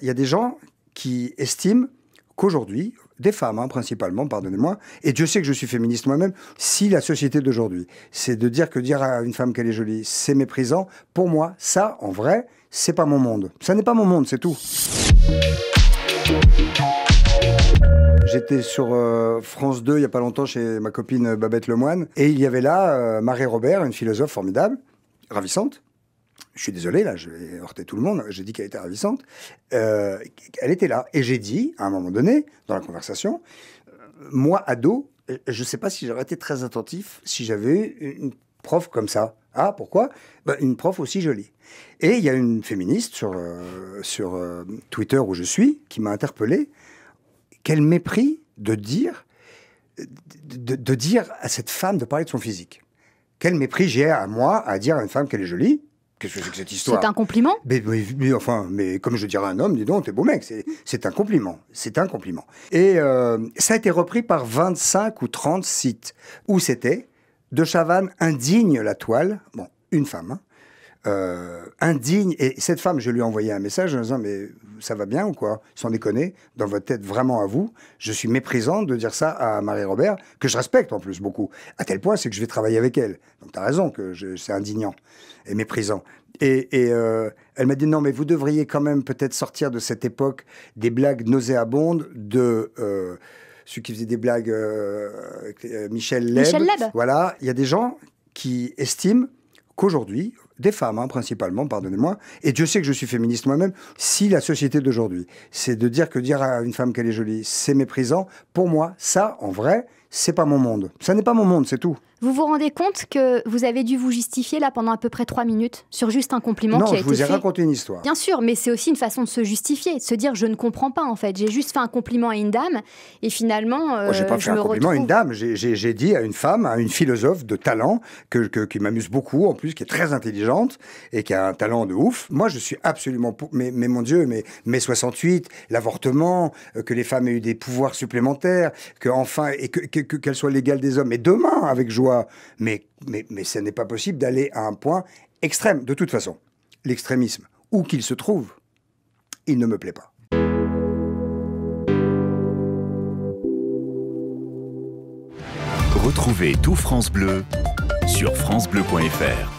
il y a des gens qui estiment qu'aujourd'hui, des femmes hein, principalement, pardonnez-moi, et Dieu sait que je suis féministe moi-même, si la société d'aujourd'hui, c'est de dire que dire à une femme qu'elle est jolie, c'est méprisant, pour moi, ça, en vrai, c'est pas mon monde. Ça n'est pas mon monde, c'est tout. J'étais sur euh, France 2 il y a pas longtemps chez ma copine Babette Lemoine, et il y avait là euh, Marie Robert, une philosophe formidable, ravissante, je suis désolé, là, je vais heurter tout le monde, j'ai dit qu'elle était ravissante, euh, elle était là. Et j'ai dit, à un moment donné, dans la conversation, euh, moi, ado, euh, je ne sais pas si j'aurais été très attentif si j'avais une prof comme ça. Ah, pourquoi ben, Une prof aussi jolie. Et il y a une féministe sur, sur Twitter où je suis qui m'a interpellé. Quel mépris de dire, de, de, dire à cette femme de parler de son physique. Quel mépris j'ai à moi à dire à une femme qu'elle est jolie. Qu'est-ce que c'est cette histoire C'est un compliment mais, enfin, mais comme je dirais à un homme, dis donc, t'es beau mec, c'est un compliment. C'est un compliment. Et euh, ça a été repris par 25 ou 30 sites où c'était de Chavannes indigne la toile, bon, une femme, hein, euh, indigne. Et cette femme, je lui ai envoyé un message en disant Mais ça va bien ou quoi Sans déconner, dans votre tête, vraiment à vous, je suis méprisante de dire ça à Marie-Robert, que je respecte en plus beaucoup. À tel point, c'est que je vais travailler avec elle. Donc tu as raison que c'est indignant et méprisant. Et, euh, elle m'a dit non, mais vous devriez quand même peut-être sortir de cette époque des blagues nauséabondes de euh, ceux qui faisait des blagues euh, Michel Voilà, il y a des gens qui estiment qu'aujourd'hui, des femmes hein, principalement, pardonnez-moi, et Dieu sait que je suis féministe moi-même, si la société d'aujourd'hui, c'est de dire que dire à une femme qu'elle est jolie, c'est méprisant, pour moi, ça, en vrai, c'est pas mon monde. Ça n'est pas mon monde, c'est tout. Vous vous rendez compte que vous avez dû vous justifier là pendant à peu près trois minutes sur juste un compliment qui a été fait. Non, je vous ai raconté une histoire. Bien sûr, mais c'est aussi une façon de se justifier, de se dire je ne comprends pas en fait. J'ai juste fait un compliment à une dame et finalement. Euh, oh, pas je fait un compliment à une dame. J'ai dit à une femme, à une philosophe de talent que, que qui m'amuse beaucoup en plus, qui est très intelligente et qui a un talent de ouf. Moi, je suis absolument Mais, mon Dieu, mais mai 68, l'avortement, euh, que les femmes aient eu des pouvoirs supplémentaires, que enfin et que, qu'elles soient légales des hommes. Mais demain, avec joie. Mais mais mais ce n'est pas possible d'aller à un point extrême. De toute façon, l'extrémisme, où qu'il se trouve, il ne me plaît pas. Retrouvez tout France Bleu sur francebleu.fr.